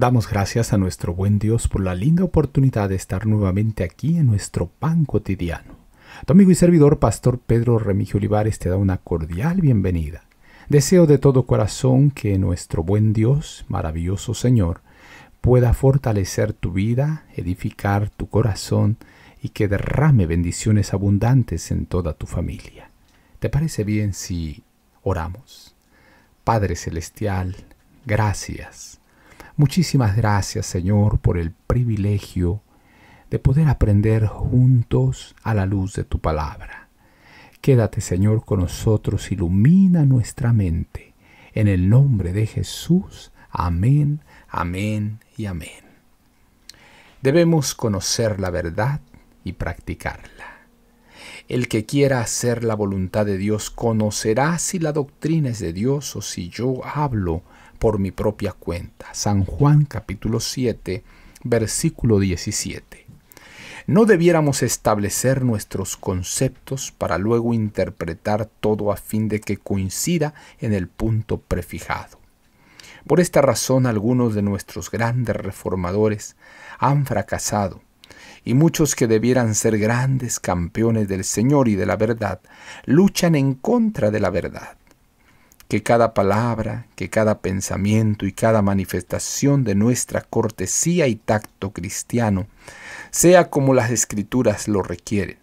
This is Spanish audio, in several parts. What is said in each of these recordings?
Damos gracias a nuestro buen Dios por la linda oportunidad de estar nuevamente aquí en nuestro pan cotidiano. Tu amigo y servidor, Pastor Pedro Remigio Olivares, te da una cordial bienvenida. Deseo de todo corazón que nuestro buen Dios, maravilloso Señor, pueda fortalecer tu vida, edificar tu corazón y que derrame bendiciones abundantes en toda tu familia. ¿Te parece bien si oramos? Padre Celestial, gracias Muchísimas gracias Señor por el privilegio de poder aprender juntos a la luz de tu palabra. Quédate Señor con nosotros, ilumina nuestra mente. En el nombre de Jesús, amén, amén y amén. Debemos conocer la verdad y practicarla. El que quiera hacer la voluntad de Dios conocerá si la doctrina es de Dios o si yo hablo por mi propia cuenta. San Juan capítulo 7, versículo 17. No debiéramos establecer nuestros conceptos para luego interpretar todo a fin de que coincida en el punto prefijado. Por esta razón algunos de nuestros grandes reformadores han fracasado y muchos que debieran ser grandes campeones del Señor y de la verdad, luchan en contra de la verdad. Que cada palabra, que cada pensamiento y cada manifestación de nuestra cortesía y tacto cristiano sea como las escrituras lo requieren.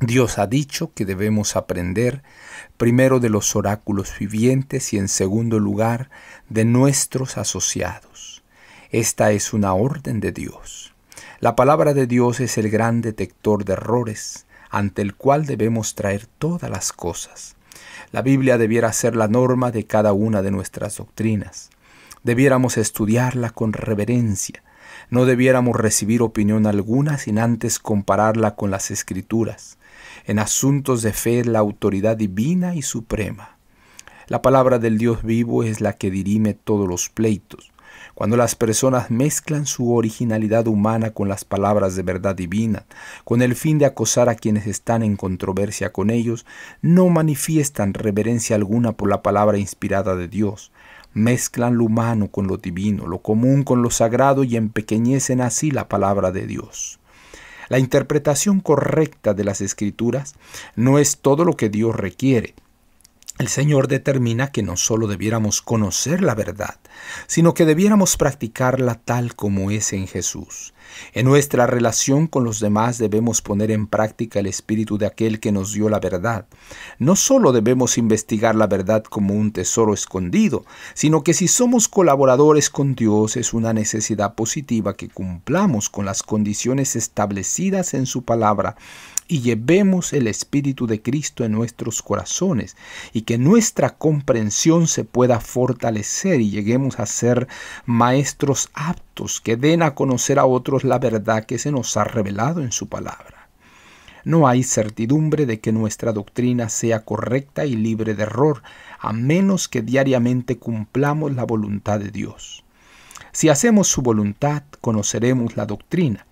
Dios ha dicho que debemos aprender primero de los oráculos vivientes y en segundo lugar de nuestros asociados. Esta es una orden de Dios. La palabra de Dios es el gran detector de errores ante el cual debemos traer todas las cosas. La Biblia debiera ser la norma de cada una de nuestras doctrinas. Debiéramos estudiarla con reverencia. No debiéramos recibir opinión alguna sin antes compararla con las escrituras. En asuntos de fe la autoridad divina y suprema. La palabra del Dios vivo es la que dirime todos los pleitos cuando las personas mezclan su originalidad humana con las palabras de verdad divina, con el fin de acosar a quienes están en controversia con ellos, no manifiestan reverencia alguna por la palabra inspirada de Dios. Mezclan lo humano con lo divino, lo común con lo sagrado y empequeñecen así la palabra de Dios. La interpretación correcta de las escrituras no es todo lo que Dios requiere, el Señor determina que no solo debiéramos conocer la verdad, sino que debiéramos practicarla tal como es en Jesús. En nuestra relación con los demás debemos poner en práctica el espíritu de aquel que nos dio la verdad. No solo debemos investigar la verdad como un tesoro escondido, sino que si somos colaboradores con Dios es una necesidad positiva que cumplamos con las condiciones establecidas en su palabra y llevemos el Espíritu de Cristo en nuestros corazones y que nuestra comprensión se pueda fortalecer y lleguemos a ser maestros aptos que den a conocer a otros la verdad que se nos ha revelado en su palabra. No hay certidumbre de que nuestra doctrina sea correcta y libre de error, a menos que diariamente cumplamos la voluntad de Dios. Si hacemos su voluntad, conoceremos la doctrina.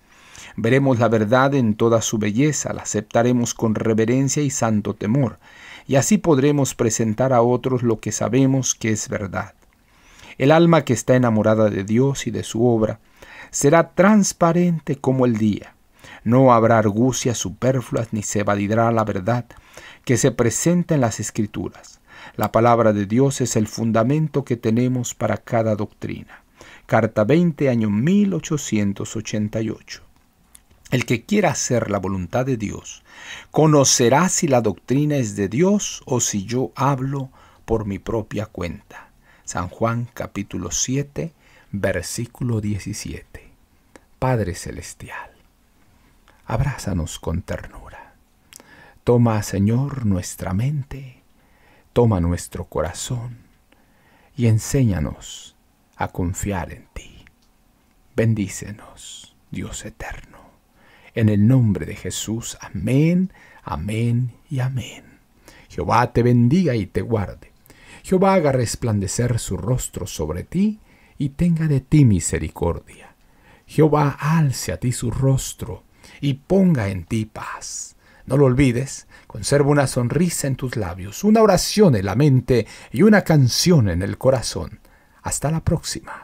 Veremos la verdad en toda su belleza, la aceptaremos con reverencia y santo temor, y así podremos presentar a otros lo que sabemos que es verdad. El alma que está enamorada de Dios y de su obra será transparente como el día. No habrá argucias superfluas ni se evadirá la verdad que se presenta en las Escrituras. La palabra de Dios es el fundamento que tenemos para cada doctrina. Carta 20, año 1888. El que quiera hacer la voluntad de Dios conocerá si la doctrina es de Dios o si yo hablo por mi propia cuenta. San Juan capítulo 7, versículo 17. Padre Celestial, abrázanos con ternura. Toma, Señor, nuestra mente, toma nuestro corazón y enséñanos a confiar en ti. Bendícenos, Dios eterno. En el nombre de Jesús, amén, amén y amén. Jehová te bendiga y te guarde. Jehová haga resplandecer su rostro sobre ti y tenga de ti misericordia. Jehová alce a ti su rostro y ponga en ti paz. No lo olvides, conserva una sonrisa en tus labios, una oración en la mente y una canción en el corazón. Hasta la próxima.